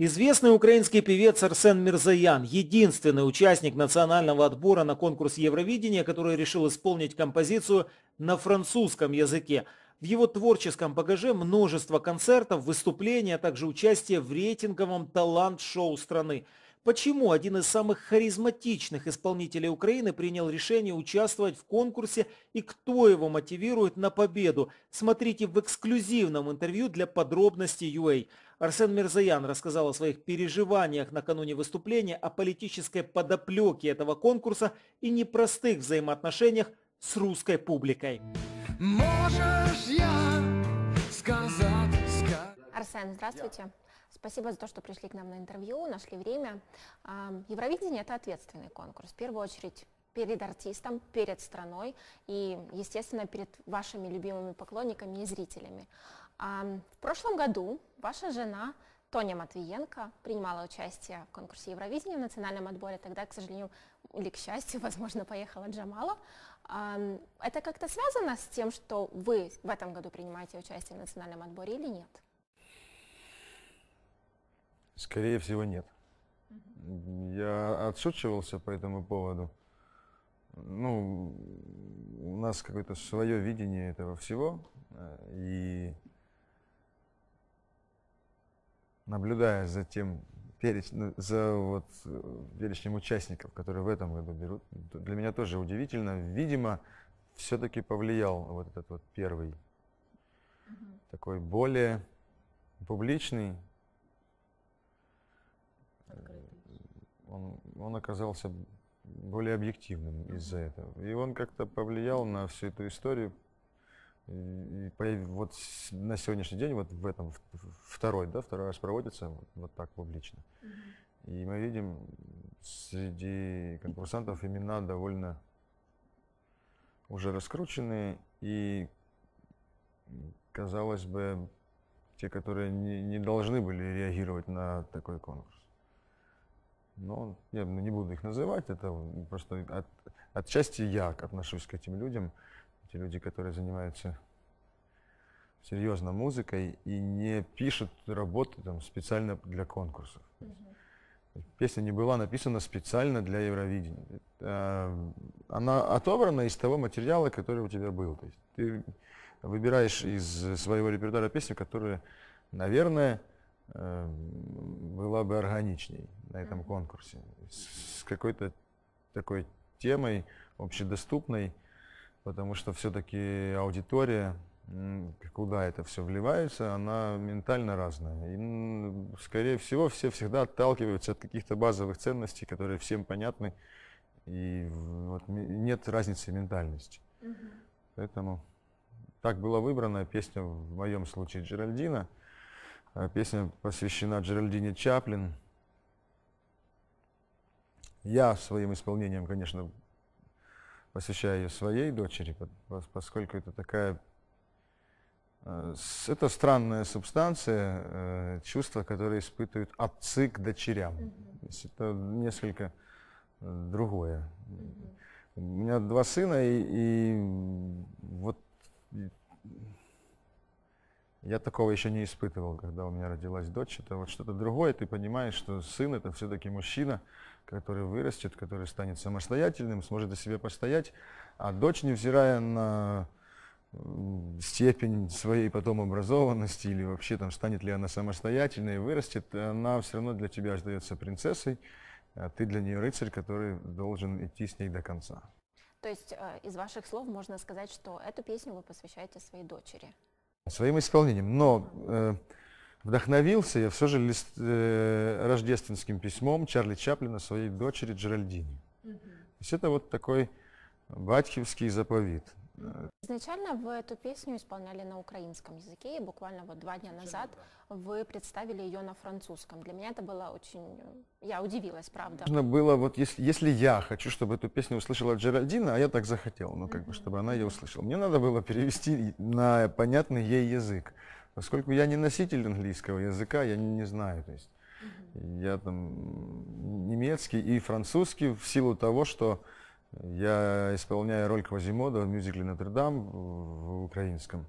Известный украинский певец Арсен Мирзаян – единственный участник национального отбора на конкурс Евровидения, который решил исполнить композицию на французском языке. В его творческом багаже множество концертов, выступлений, а также участие в рейтинговом талант-шоу страны. Почему один из самых харизматичных исполнителей Украины принял решение участвовать в конкурсе и кто его мотивирует на победу? Смотрите в эксклюзивном интервью для подробностей UA. Арсен Мирзаян рассказал о своих переживаниях накануне выступления, о политической подоплеке этого конкурса и непростых взаимоотношениях с русской публикой. Можешь я сказать, сказать... Арсен, здравствуйте. Я. Спасибо за то, что пришли к нам на интервью, нашли время. А, Евровидение – это ответственный конкурс. В первую очередь перед артистом, перед страной и, естественно, перед вашими любимыми поклонниками и зрителями. В прошлом году ваша жена Тоня Матвиенко принимала участие в конкурсе Евровидения в национальном отборе. Тогда, к сожалению, или к счастью, возможно, поехала Джамала. Это как-то связано с тем, что вы в этом году принимаете участие в национальном отборе или нет? Скорее всего, нет. Я отшучивался по этому поводу. Ну, у нас какое-то свое видение этого всего. Э, и наблюдая за тем переч... Ну, за вот э, перечнем участников, которые в этом году берут, для меня тоже удивительно. Видимо, все-таки повлиял вот этот вот первый угу. такой более публичный. Э, он, он оказался более объективным из-за этого. И он как-то повлиял на всю эту историю и, и вот на сегодняшний день, вот в этом второй, да, второй раз проводится вот, вот так публично. И мы видим среди конкурсантов имена довольно уже раскрученные и, казалось бы, те, которые не, не должны были реагировать на такой конкурс. Но я не буду их называть, это просто от, отчасти я отношусь к этим людям. Те люди, которые занимаются серьезно музыкой и не пишут работы там, специально для конкурсов. Угу. uh Песня не была написана специально для Евровидения. Э, она отобрана из того материала, который у тебя был. То есть ты выбираешь из своего репертуара песню, которая, наверное, э, была бы органичней на этом конкурсе. С какой-то такой темой общедоступной, потому что все-таки аудитория, куда это все вливается, она ментально разная. И, скорее всего, все всегда отталкиваются от каких-то базовых ценностей, которые всем понятны, и вот нет разницы ментальности. Угу. Поэтому так была выбрана песня, в моем случае, Джеральдина. А песня посвящена Джеральдине Чаплин. Я своим исполнением, конечно, посвящаю ее своей дочери, поскольку это такая... Э, это странная субстанция, э, чувства, которые испытывают отцы к дочерям. Mm-hmm. это несколько э, другое. Mm-hmm. У меня два сына, и, и вот я такого еще не испытывал, когда у меня родилась дочь. Это вот что-то другое. Ты понимаешь, что сын это все-таки мужчина, который вырастет, который станет самостоятельным, сможет о себе постоять, а дочь, невзирая на степень своей потом образованности или вообще там станет ли она самостоятельной, и вырастет, она все равно для тебя остается принцессой, а ты для нее рыцарь, который должен идти с ней до конца. То есть э, из ваших слов можно сказать, что эту песню вы посвящаете своей дочери? Своим исполнением, но... Э, Вдохновился я все же лист, э, рождественским письмом Чарли Чаплина своей дочери Джеральдине. Угу. То есть это вот такой батьковский заповед. Изначально вы эту песню исполняли на украинском языке, и буквально вот два дня назад вы представили ее на французском. Для меня это было очень... Я удивилась, правда. Нужно было, вот если, если я хочу, чтобы эту песню услышала Джеральдина, а я так захотел, ну как бы, чтобы она ее услышала, мне надо было перевести на понятный ей язык. Поскольку я не носитель английского языка, я не, не знаю. То есть я там немецкий и французский в силу того, что я исполняю роль Квазимода в мюзикле «Нотр-Дам» в украинском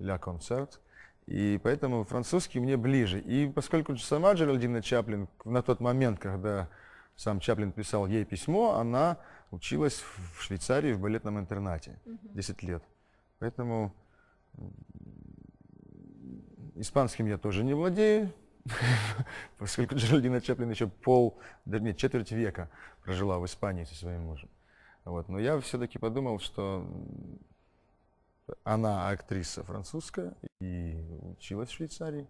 «Ля концерт». И поэтому французский мне ближе. И поскольку сама Джеральдина Чаплин на тот момент, когда сам Чаплин писал ей письмо, она училась в Швейцарии в балетном интернате 10 лет. Поэтому Испанским я тоже не владею, поскольку Джеральдина Чаплин еще пол, даже нет, четверть века прожила в Испании со своим мужем. Вот. Но я все-таки подумал, что она актриса французская и училась в Швейцарии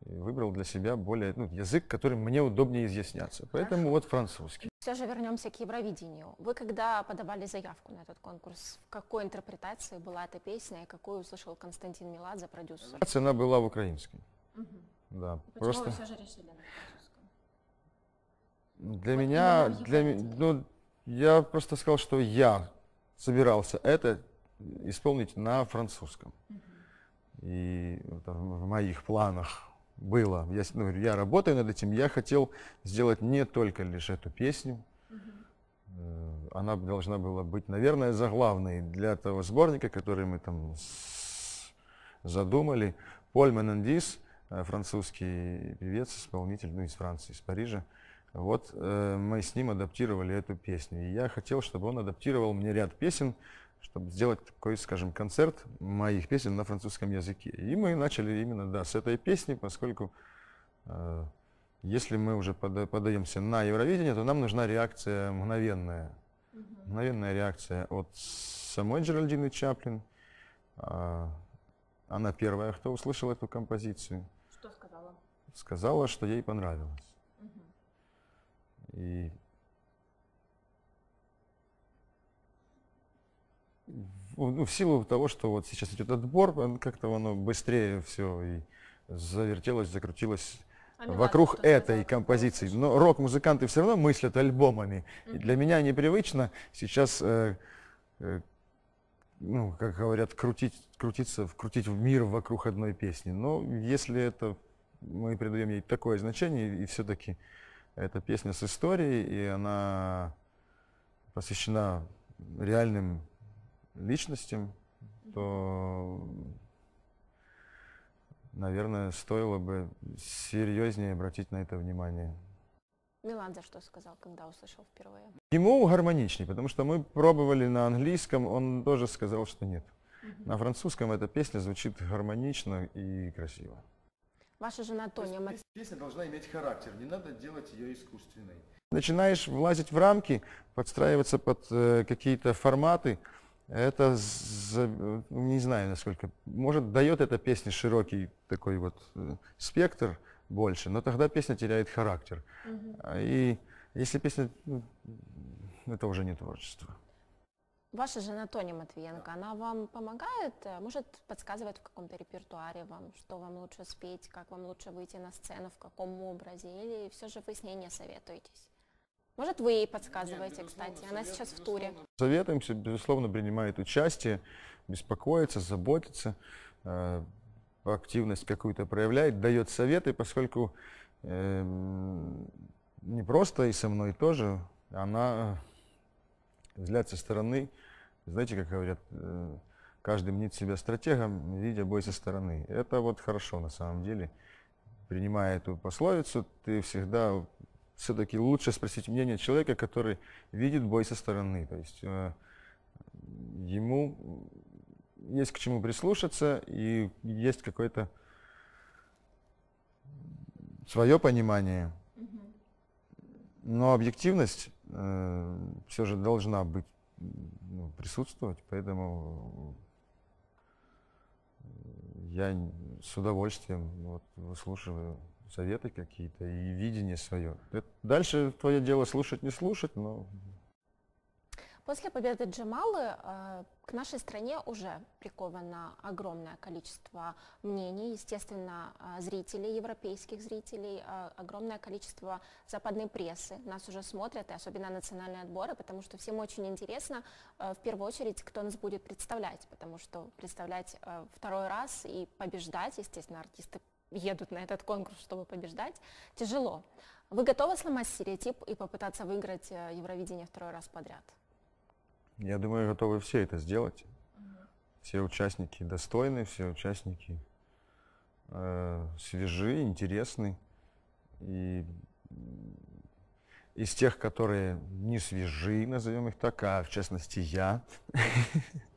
выбрал для себя более ну, язык, которым мне удобнее изъясняться. Поэтому Хорошо. вот французский. Все же вернемся к Евровидению. Вы когда подавали заявку на этот конкурс, в какой интерпретации была эта песня и какую услышал Константин Меладзе, продюсер? Она была в украинском. Угу. Да, и Почему просто... вы все же решили на французском? Для вот меня, для, ну, я просто сказал, что я собирался это исполнить на французском. Угу. И вот, в моих планах было. Я, ну, я работаю над этим, я хотел сделать не только лишь эту песню. mm Она должна была быть, наверное, заглавной для того сборника, который мы там задумали. Поль Менендис, э, французский певец, исполнитель, ну, из Франции, из Парижа. Вот э, мы с ним адаптировали эту песню. И я хотел, чтобы он адаптировал мне ряд песен, чтобы сделать такой, скажем, концерт моих песен на французском языке. И мы начали именно да, с этой песни, поскольку э, если мы уже пода подаемся на Евровидение, то нам нужна реакция мгновенная. Угу. Мгновенная реакция от самой Джеральдины Чаплин. Э, она первая, кто услышал эту композицию. Что сказала? Сказала, что ей понравилось. Угу. И Ну, в силу того, что вот сейчас идет отбор, как-то оно быстрее все и завертелось, закрутилось Американцы вокруг этой композиции. Но рок-музыканты все равно мыслят альбомами. Mm-hmm. И для меня непривычно сейчас, э, э, ну, как говорят, крутить, крутиться, крутить в мир вокруг одной песни. Но если это мы придаем ей такое значение, и все-таки эта песня с историей, и она посвящена реальным личностям, то, наверное, стоило бы серьезнее обратить на это внимание. Милан за что сказал, когда услышал впервые? Ему гармоничнее, потому что мы пробовали на английском, он тоже сказал, что нет. Угу. На французском эта песня звучит гармонично и красиво. Ваша жена Тоня... То есть, песня должна иметь характер, не надо делать ее искусственной. Начинаешь влазить в рамки, подстраиваться под э, какие-то форматы, это, ну, не знаю, насколько, может, дает эта песня широкий такой вот э, спектр больше, но тогда песня теряет характер. Угу. И если песня, ну, это уже не творчество. Ваша жена Тоня Матвиенко, она вам помогает, э, может, подсказывает в каком-то репертуаре вам, что вам лучше спеть, как вам лучше выйти на сцену, в каком образе, или все же вы с ней не советуетесь? Может, вы ей подсказываете, кстати. Она сейчас в туре. Советуемся, безусловно, принимает участие, беспокоится, заботится, э, активность какую-то проявляет, дает советы, поскольку эм, не просто и со мной тоже, она взгляд э, со стороны, знаете, как говорят, э, каждый мнит себя стратегом, видя бой со стороны. Это вот хорошо на самом деле. Принимая эту пословицу, ты всегда все-таки лучше спросить мнение человека, который видит бой со стороны. То есть э, ему есть к чему прислушаться и есть какое-то свое понимание. Но объективность э, все же должна быть, ну, присутствовать, поэтому э, я с удовольствием вот, выслушиваю советы какие-то и видение свое. Э, дальше твое дело слушать, не слушать, но... После победы Джамалы э, к нашей стране уже приковано огромное количество мнений, естественно, э, зрителей, европейских зрителей, огромное количество западной прессы нас уже смотрят, и особенно национальные отборы, потому что всем очень интересно, в первую очередь, кто нас будет представлять, потому что представлять второй раз и побеждать, естественно, артисты едут на этот конкурс, чтобы побеждать, тяжело. Вы готовы сломать стереотип и попытаться выиграть э, Евровидение второй раз подряд? Я думаю, готовы все это сделать. Все участники достойны, все участники э, свежи, интересны. И из тех, которые не свежи, назовем их так, а в частности я,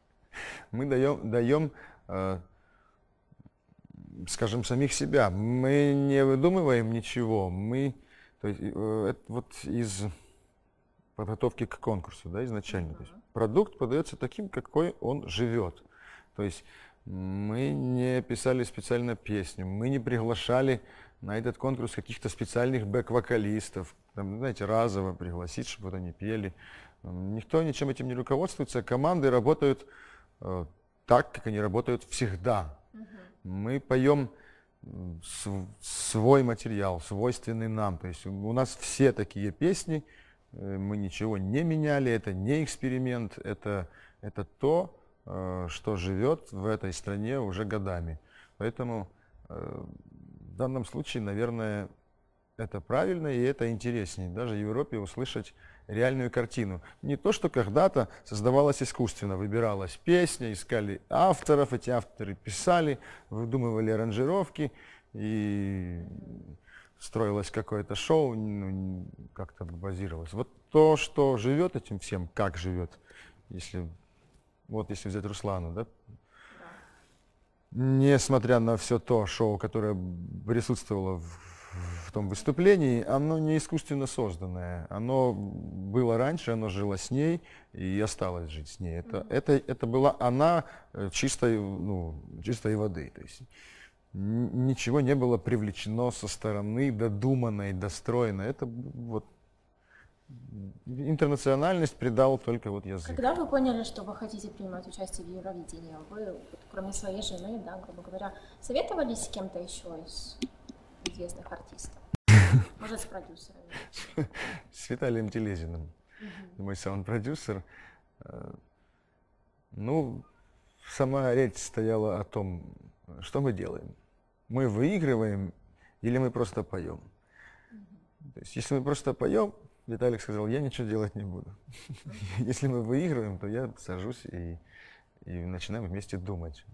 мы даем, даем э, скажем, самих себя. Мы не выдумываем ничего. Мы, то есть, э, это вот из подготовки к конкурсу, да, изначально. То есть продукт подается таким, какой он живет. То есть мы не писали специально песню, мы не приглашали на этот конкурс каких-то специальных бэк-вокалистов, там, ну, знаете, разово пригласить, чтобы вот они пели. Никто ничем этим не руководствуется, команды работают э, так, как они работают всегда. Uh-huh мы поем свой материал, свойственный нам. То есть у нас все такие песни, э, мы ничего не меняли, это не эксперимент, это, это то, э, что живет в этой стране уже годами. Поэтому э, в данном случае, наверное, это правильно и это интереснее. Даже в Европе услышать реальную картину. Не то, что когда-то создавалось искусственно, выбиралась песня, искали авторов, эти авторы писали, выдумывали аранжировки и строилось какое-то шоу, ну, как-то базировалось. Вот то, что живет этим всем, как живет, если вот если взять Руслана, да? Несмотря на все то шоу, которое присутствовало в в том выступлении, оно не искусственно созданное. Оно было раньше, оно жило с ней и осталось жить с ней. Это, mm-hmm. это, это была она э, чистой, ну, чистой воды. То есть ничего не было привлечено со стороны, додумано и достроено. Это вот интернациональность придал только вот язык. Когда вы поняли, что вы хотите принимать участие в Евровидении, вы, кроме своей жены, да, грубо говоря, советовались с кем-то еще из известных артистов? Может, с продюсерами? С Виталием Телезиным. Мой саунд-продюсер. Э, ну, сама речь стояла о том, что мы делаем. Мы выигрываем или мы просто поем. То есть, если мы просто поем, Виталик сказал, я ничего делать не буду. Если мы выигрываем, то я сажусь и, и начинаем вместе думать.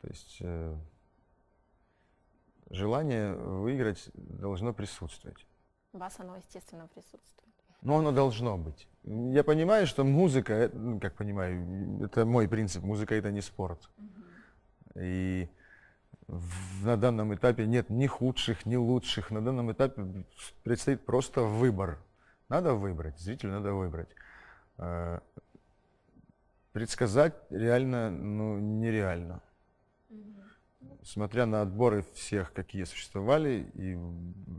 То есть э, желание выиграть должно присутствовать. У вас оно, естественно, присутствует. Но ну, оно должно быть. Я понимаю, что музыка, э, ну, как понимаю, это мой принцип, музыка это не спорт. Угу. И в, на данном этапе нет ни худших, ни лучших. На данном этапе предстоит просто выбор. Надо выбрать, зрителю надо выбрать. Э, предсказать реально, ну, нереально. Смотря на отборы всех, какие существовали, и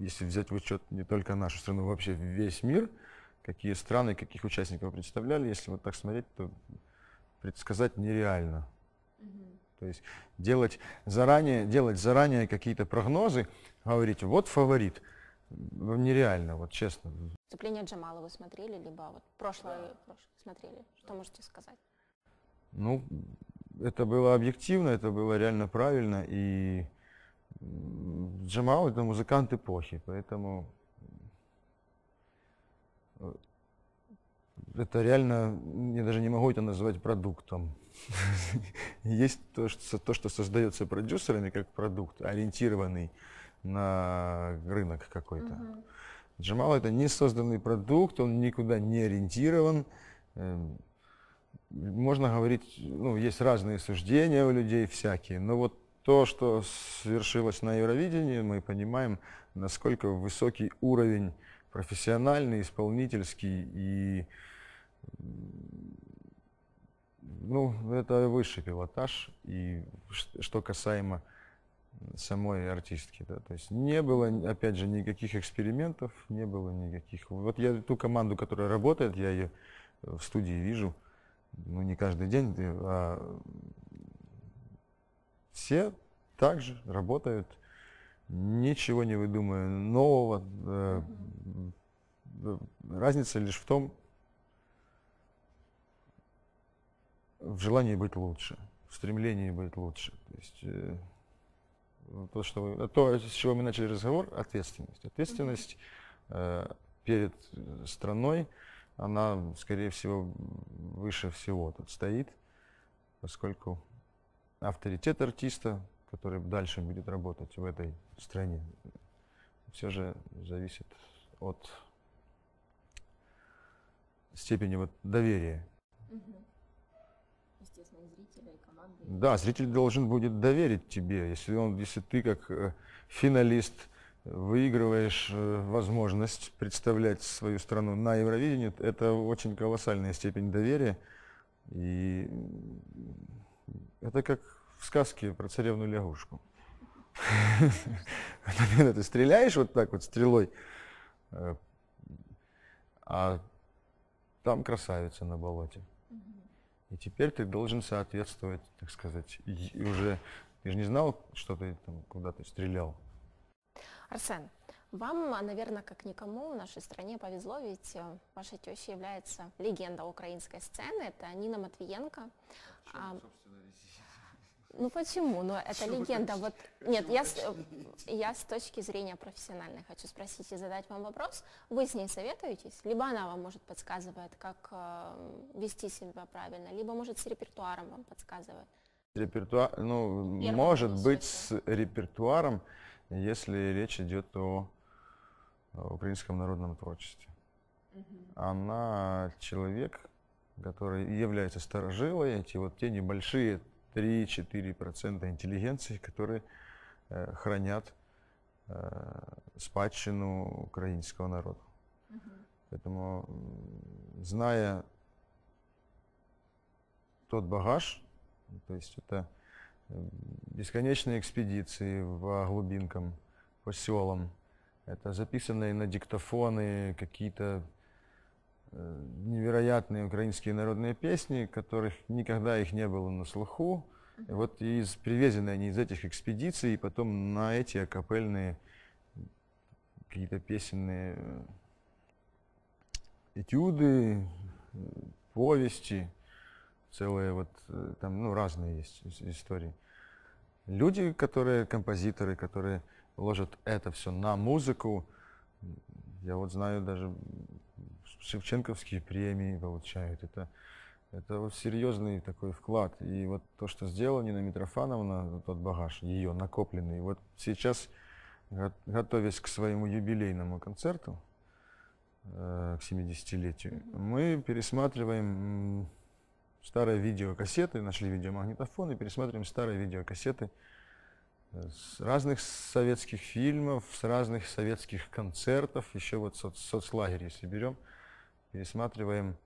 если взять в учет не только нашу страну, а вообще весь мир, какие страны, каких участников представляли, если вот так смотреть, то предсказать нереально. То есть делать заранее, делать заранее какие-то прогнозы, говорить, вот фаворит, нереально, вот честно. Выступление Джамала вы смотрели, либо вот прошлое, да. прошлое смотрели? Что можете сказать? Ну, это было объективно, это было реально правильно, и Джамал это музыкант эпохи, поэтому э, это реально, я даже не могу это назвать продуктом. Есть то что, то, что создается продюсерами как продукт, ориентированный на рынок какой-то. Угу. Джамал это не созданный продукт, он никуда не ориентирован. Эм, можно говорить, ну, есть разные суждения у людей всякие, но вот то, что свершилось на Евровидении, мы понимаем, насколько высокий уровень профессиональный, исполнительский и ну, это высший пилотаж. И что касаемо самой артистки, да, то есть не было, опять же, никаких экспериментов, не было никаких. Вот я ту команду, которая работает, я ее в студии вижу – ну не каждый день, э, а все также работают, ничего не выдумывая нового. Э, э, разница лишь в том, в желании быть лучше, в стремлении быть лучше. То есть то, что вы, то, с чего мы начали разговор, ответственность. Ответственность э, перед страной, она, скорее всего, выше всего тут стоит, поскольку авторитет артиста, который дальше будет работать в этой стране, все же зависит от степени вот доверия. Естественно, и зрителя, и команды. Да, зритель должен будет доверить тебе, если он, если ты как э, финалист выигрываешь э, возможность представлять свою страну на Евровидении, это очень колоссальная степень доверия. И это как в сказке про царевну лягушку. ты стреляешь вот так вот стрелой, э, а там красавица на болоте. И теперь ты должен соответствовать, так сказать, уже ты же не знал, что ты там куда-то стрелял. Арсен, вам, наверное, как никому в нашей стране повезло, ведь э, ваша тещей является легенда украинской сцены, это Нина Матвиенко. а, ну почему? Но ну, это Чего легенда. Ты, вот нет, я с, я с точки зрения профессиональной хочу спросить и задать вам вопрос. Вы с ней советуетесь? Либо она вам может подсказывает, как э, вести себя правильно, либо может с репертуаром вам подсказывает. Репертуар, ну Первый может быть с репертуаром если речь идет о э, украинском народном творчестве. Она человек, который является старожилой, эти вот те небольшие 3-4% интеллигенции, которые э, хранят э, спадщину украинского народа. Угу. Поэтому, зная тот багаж, то есть это бесконечные экспедиции по а, глубинкам, по селам. Это записанные на диктофоны какие-то э, невероятные украинские народные песни, которых никогда их не было на слуху. И вот из, привезены они из этих экспедиций, и потом на эти акапельные какие-то песенные э, этюды, э, повести – целые вот э, там, ну, разные есть истории. Люди, которые композиторы, которые ложат это все на музыку, я вот знаю даже Шевченковские премии получают. Это, это вот серьезный такой вклад. И вот то, что сделала Нина Митрофановна, тот багаж ее накопленный, вот сейчас, готовясь к своему юбилейному концерту, э, к 70-летию, мы пересматриваем старые видеокассеты, нашли видеомагнитофон и пересматриваем старые видеокассеты с разных советских фильмов, с разных советских концертов, еще вот соц соцлагерь, если берем, пересматриваем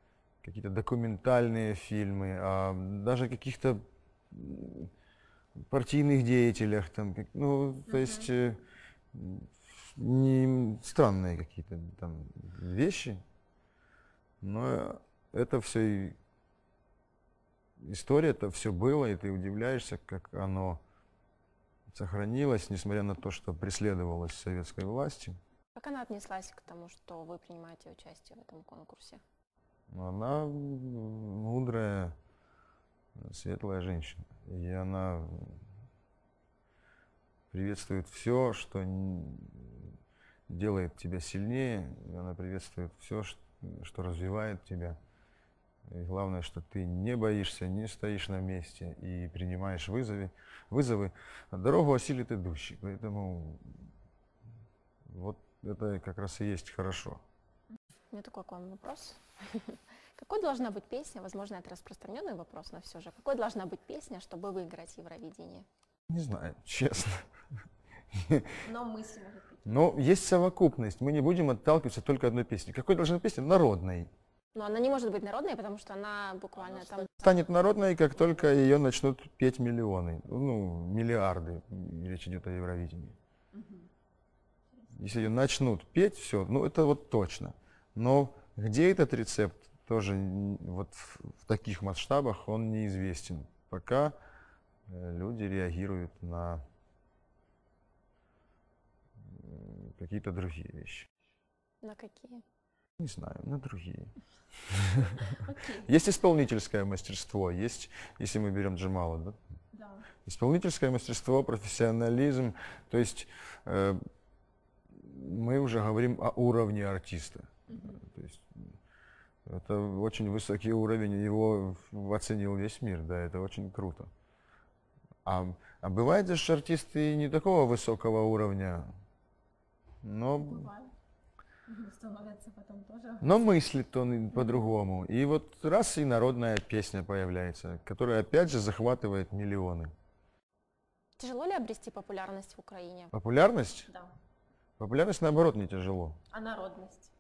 какие-то документальные фильмы, а даже каких-то партийных деятелях, там, ну, то uh -huh. есть э, не странные какие-то там вещи, но это все и история это все было, и ты удивляешься, как оно сохранилось, несмотря на то, что преследовалось советской властью. Как она отнеслась к тому, что вы принимаете участие в этом конкурсе? Ну, она мудрая, светлая женщина. И она приветствует все, что делает тебя сильнее. и Она приветствует все, что развивает тебя. И главное, что ты не боишься, не стоишь на месте и принимаешь вызовы. вызовы. Дорогу осилит идущий. Поэтому вот это как раз и есть хорошо. У меня такой к вам вопрос. Какой должна быть песня, возможно, это распространенный вопрос, но все же, какой должна быть песня, чтобы выиграть Евровидение? Не знаю, честно. Но мысль Но ну, есть совокупность. Мы не будем отталкиваться только одной песни. Какой должна быть песня? Народной. Но она не может быть народной, потому что она буквально она там... Станет народной, как только ее начнут петь миллионы, ну, миллиарды, речь идет о Евровидении. Угу. Если ее начнут петь, все, ну, это вот точно. Но где этот рецепт, тоже вот в таких масштабах он неизвестен. Пока э, люди реагируют на какие-то другие вещи. На какие? Не знаю, на другие. Okay. Есть исполнительское мастерство, есть, если мы берем Джамала, да? Да. Исполнительское мастерство, профессионализм, то есть э, мы уже говорим о уровне артиста. Mm -hmm. То есть это очень высокий уровень, его оценил весь мир, да, это очень круто. А, а бывает же, артисты не такого высокого уровня, но... Бывает Становятся потом тоже. Но мыслит он по-другому. И вот раз и народная песня появляется, которая опять же захватывает миллионы. Тяжело ли обрести популярность в Украине? Популярность? Да. Популярность, наоборот, не тяжело. А народность?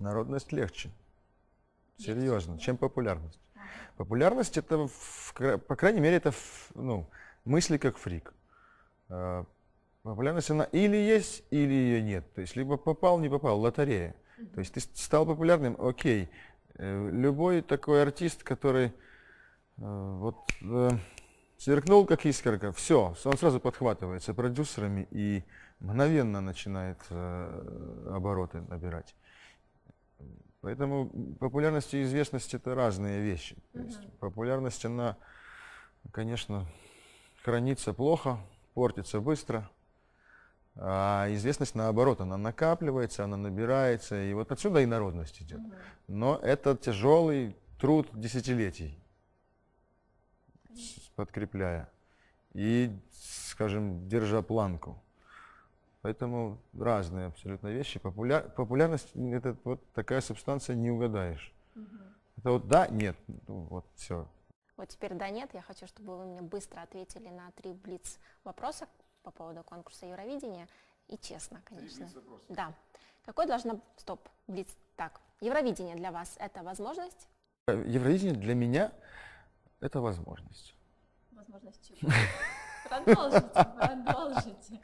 Народность легче. легче Серьезно, да? чем популярность. Популярность это, в, по крайней мере, это, ну, мысли как фрик. А, Популярность, она или есть, или ее нет. То есть, либо попал, не попал, лотерея. Mm-hmm. То есть, ты стал популярным, окей. Э, любой такой артист, который э, вот э, сверкнул как искорка, все, он сразу подхватывается продюсерами и мгновенно начинает обороты набирать. Поэтому популярность и известность это разные вещи. Mm-hmm. То есть популярность, она, конечно, хранится плохо, портится быстро. А известность, наоборот, она накапливается, она набирается, и вот отсюда и народность идет. Но это тяжелый труд десятилетий, подкрепляя и, скажем, держа планку. Поэтому разные абсолютно вещи. Популя... Популярность – это вот такая субстанция, не угадаешь. Угу. Это вот да, нет, ну, вот все. Вот теперь да, нет. Я хочу, чтобы вы мне быстро ответили на три блиц вопроса, по поводу конкурса Евровидения. И честно, конечно. Да. Какой должна... Стоп, блиц. Так, Евровидение для вас – это возможность? Евровидение для меня – это возможность. Возможность чего? Продолжите, продолжите.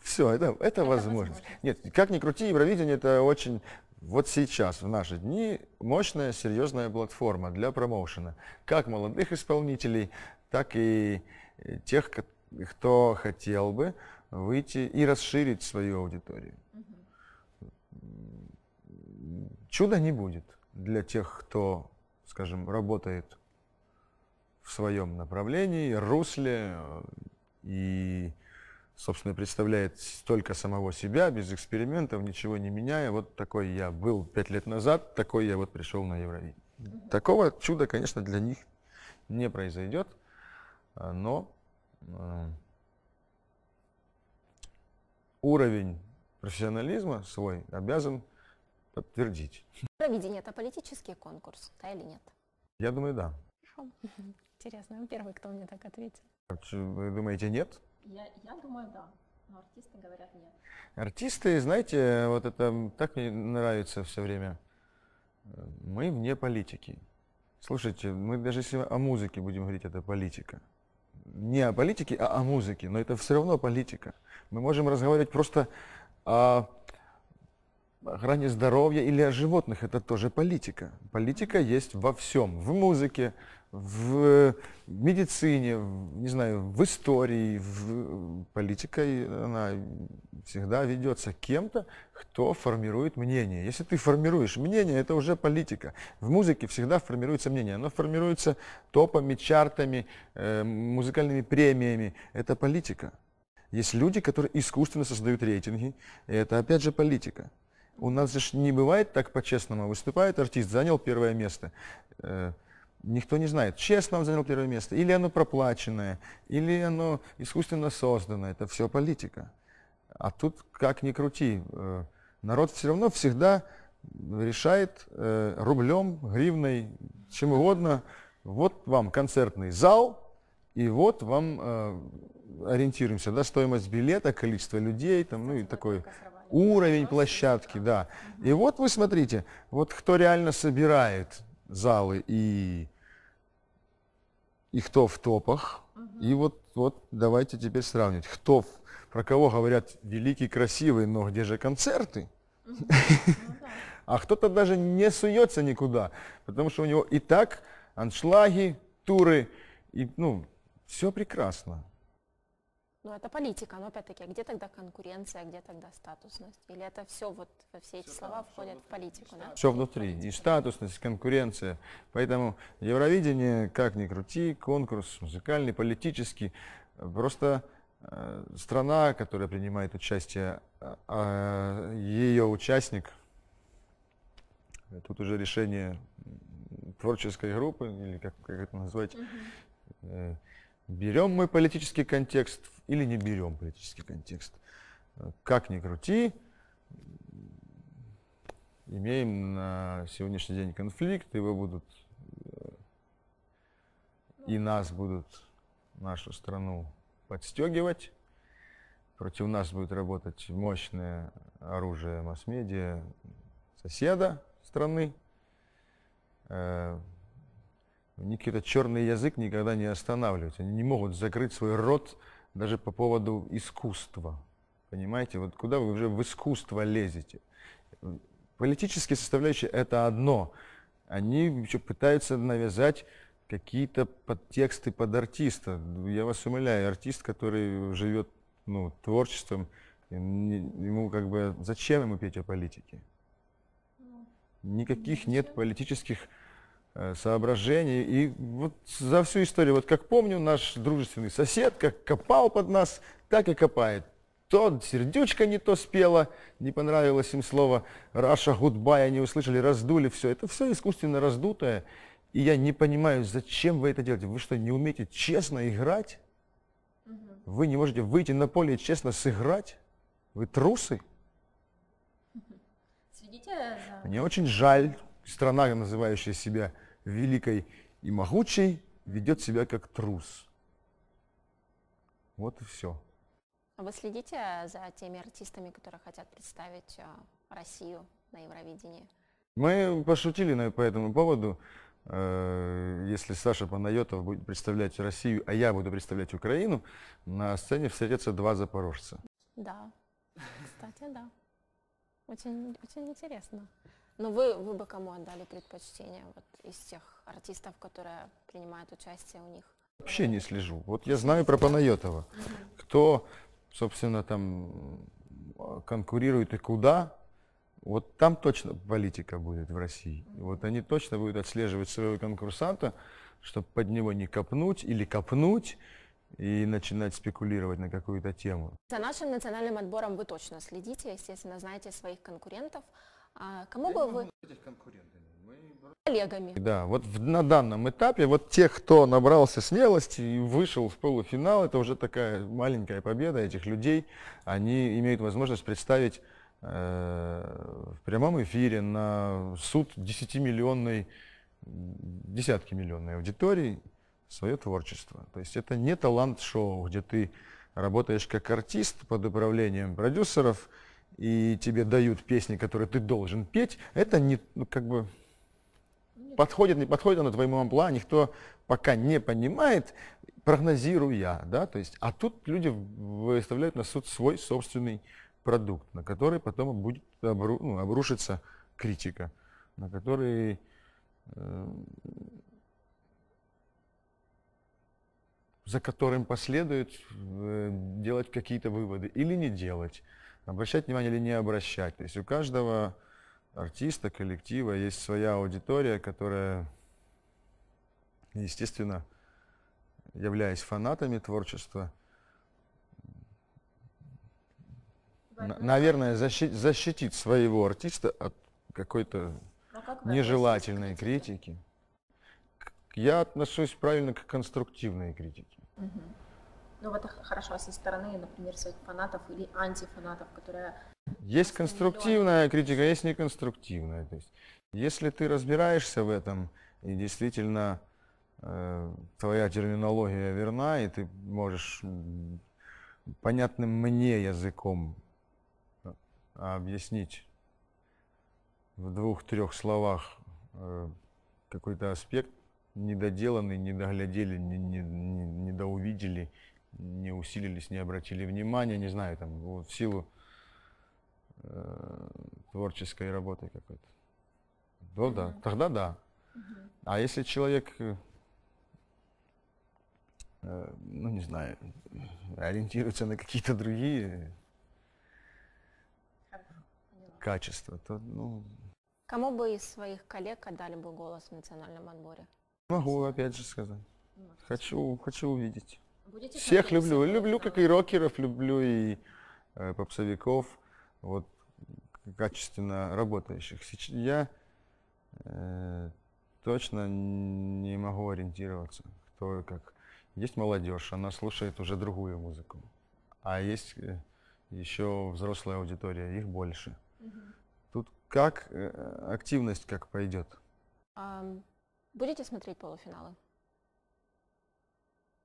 Все, это, это, возможность. возможность. Нет, как ни крути, Евровидение – это очень вот сейчас, в наши дни, мощная, серьезная платформа для промоушена. Как молодых исполнителей, так и тех, кто хотел бы выйти и расширить свою аудиторию. Угу. Чуда не будет для тех, кто, скажем, работает в своем направлении, русле э, и, собственно, представляет только самого себя, без экспериментов, ничего не меняя. Вот такой я был пять лет назад, такой я вот пришел на Евровидение. Угу. Такого чуда, конечно, для них не произойдет, э, но Э, уровень профессионализма свой обязан подтвердить. Проведение – это политический конкурс, да или нет? Я думаю, да. Хорошо. Интересно, вы первый, кто мне так ответил. Э, вы думаете, нет? Я, я думаю, да. Но артисты говорят нет. Артисты, знаете, вот это так мне нравится все время. Мы вне политики. Слушайте, мы даже если о музыке будем говорить, это политика не о политике, а о музыке, но это все равно политика. Мы можем разговаривать просто о грани здоровья или о животных, это тоже политика. Политика есть во всем, в музыке, в медицине, не знаю, в истории, в политикой она всегда ведется кем-то, кто формирует мнение. Если ты формируешь мнение, это уже политика. В музыке всегда формируется мнение. Оно формируется топами, чартами, э, музыкальными премиями. Это политика. Есть люди, которые искусственно создают рейтинги. И это опять же политика. У нас же не бывает так по-честному. Выступает артист, занял первое место э, никто не знает, честно он занял первое место, или оно проплаченное, или оно искусственно созданное. Это все политика. А тут как ни крути, э, народ все равно всегда решает э, рублем, гривной, чем угодно. Вот вам концертный зал, и вот вам э, ориентируемся, да, стоимость билета, количество людей, там, ну и такой уровень площадки, да. И вот вы смотрите, вот кто реально собирает залы и, и кто в топах. Угу. И вот, вот давайте теперь сравнивать, кто, про кого говорят великий, красивый, но где же концерты? Ну а кто-то даже не суется никуда, потому что у него и так аншлаги, туры, и, ну, все прекрасно. Но ну, это политика, но опять-таки, а где тогда конкуренция, где тогда статусность? Или это все вот во все эти все слова там, входят внутри, в политику? Да? Все внутри. И статусность, и конкуренция. Поэтому Евровидение, как ни крути, конкурс музыкальный, политический, просто э, страна, которая принимает участие, э, а, а, ее участник, тут уже решение творческой группы, или как, как это называть? э, Берем мы политический контекст или не берем политический контекст. Э, как ни крути, имеем на сегодняшний день конфликт, его будут э, и ну. нас будут, нашу страну подстегивать. Против нас будет работать мощное оружие масс-медиа соседа страны. Э, Никакой черный язык никогда не останавливать. Они не могут закрыть свой рот даже по поводу искусства. Понимаете, вот куда вы уже в искусство лезете? Политические составляющие – это одно. Они еще пытаются навязать какие-то подтексты под артиста. Я вас умоляю, артист, который живет ну, творчеством, ему как бы зачем ему петь о политике? Ну, Никаких ну, нет политических Э, соображений. И вот за всю историю, вот как помню, наш дружественный сосед как копал под нас, так и копает. То сердючка не то спела, не понравилось им слово «Раша», «Гудбай» они услышали, раздули все. Это все искусственно раздутое. И я не понимаю, зачем вы это делаете? Вы что, не умеете честно играть? Вы не можете выйти на поле и честно сыграть? Вы трусы? Мне очень жаль, страна, называющая себя великой и могучей, ведет себя как трус. Вот и все. А вы следите э, за теми артистами, которые хотят представить э, Россию на Евровидении? Мы пошутили по этому поводу. Э, если Саша Панайотов будет представлять Россию, а я буду представлять Украину, на сцене встретятся два запорожца. Да, кстати, да. Очень, очень интересно. Но ну, вы, вы бы кому отдали предпочтение вот, из тех артистов, которые принимают участие у них? Вообще не слежу. Вот я знаю про Панайотова. Кто, собственно, там конкурирует и куда, вот там точно политика будет в России. Вот они точно будут отслеживать своего конкурсанта, чтобы под него не копнуть или копнуть и начинать спекулировать на какую-то тему. За нашим национальным отбором вы точно следите, естественно, знаете своих конкурентов. А кому Я бы вы... Коллегами. Да, вот в, на данном этапе вот те, кто набрался смелости и вышел в полуфинал, это уже такая маленькая победа этих людей. Они имеют возможность представить э, в прямом эфире на суд 10-миллионной, десятки-миллионной аудитории свое творчество. То есть это не талант-шоу, где ты работаешь как артист под управлением продюсеров – и тебе дают песни, которые ты должен петь, это не, ну, как бы, подходит, не подходит оно твоему амплуа, никто пока не понимает, прогнозирую я, да, то есть, а тут люди выставляют на суд свой собственный продукт, на который потом будет обру, ну, обрушиться критика, на который э, за которым последует э, делать какие-то выводы или не делать обращать внимание или не обращать. То есть у каждого артиста, коллектива есть своя аудитория, которая, естественно, являясь фанатами творчества, ну, наверное, защит, защитит своего артиста от какой-то ну, как нежелательной критики. Я отношусь правильно к конструктивной критике. Угу. Ну, это хорошо а со стороны, например, своих фанатов или антифанатов, которые... Есть конструктивная критика, есть неконструктивная. То есть, если ты разбираешься в этом, и действительно э, твоя терминология верна, и ты можешь понятным мне языком э, объяснить в двух-трех словах э, какой-то аспект, недоделанный, недоглядели, недоувидели, не, не, не усилились, не обратили внимания, не знаю, там, вот, в силу э, творческой работы какой-то. То ну да, тогда да. А если человек, э, э, ну не знаю, ориентируется на какие-то другие качества, то ну... Кому бы из своих коллег отдали бы голос в национальном отборе? Могу опять же сказать. Хочу, хочу увидеть. Будете Всех люблю. Всех? Люблю как и рокеров, люблю и э, попсовиков, вот качественно работающих. я э, точно не могу ориентироваться, кто как. Есть молодежь, она слушает уже другую музыку, а есть э, еще взрослая аудитория, их больше. Угу. Тут как э, активность как пойдет. А, будете смотреть полуфиналы?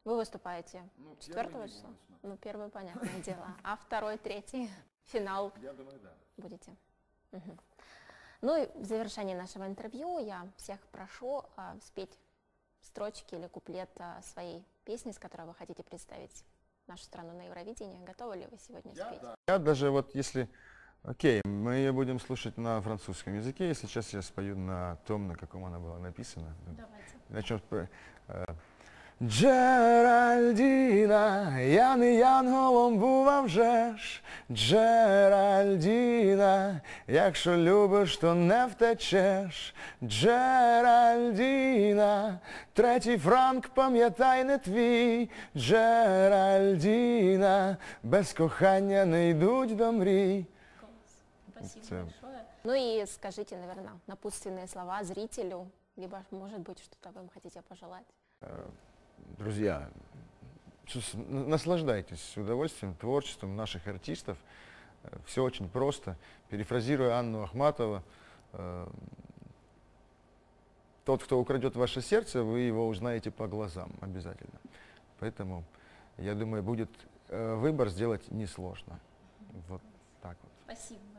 Вы выступаете ну, 4 числа? Ну, первое, понятное дело. А второй, третий финал Я думаю, да. будете. Угу. Ну и в завершении нашего интервью я всех прошу э, спеть строчки или куплет э, своей песни, с которой вы хотите представить нашу страну на Евровидении. Готовы ли вы сегодня Я, спеть? Да. Я даже вот если... Окей, мы ее будем слушать на французском языке, и сейчас я спою на том, на каком она была написана. Давайте. Начнем Э, Джеральдіна, я не янголом бува вже ж. Джеральдіна, якщо любиш, то не втечеш. Джеральдіна, третій франк, пам'ятай не твій. Джеральдіна, без кохання не йдуть до мрій. Спасибо Це... большое. Ну і скажите, наверное, напутственные слова зрителю, либо, может быть, что-то вы им друзья, наслаждайтесь удовольствием, творчеством наших артистов. Э, Все очень просто. Перефразируя Анну Ахматову, э, тот, кто украдет ваше сердце, вы его узнаете по глазам обязательно. Поэтому, я думаю, будет э, выбор сделать несложно. Вот так вот. Спасибо.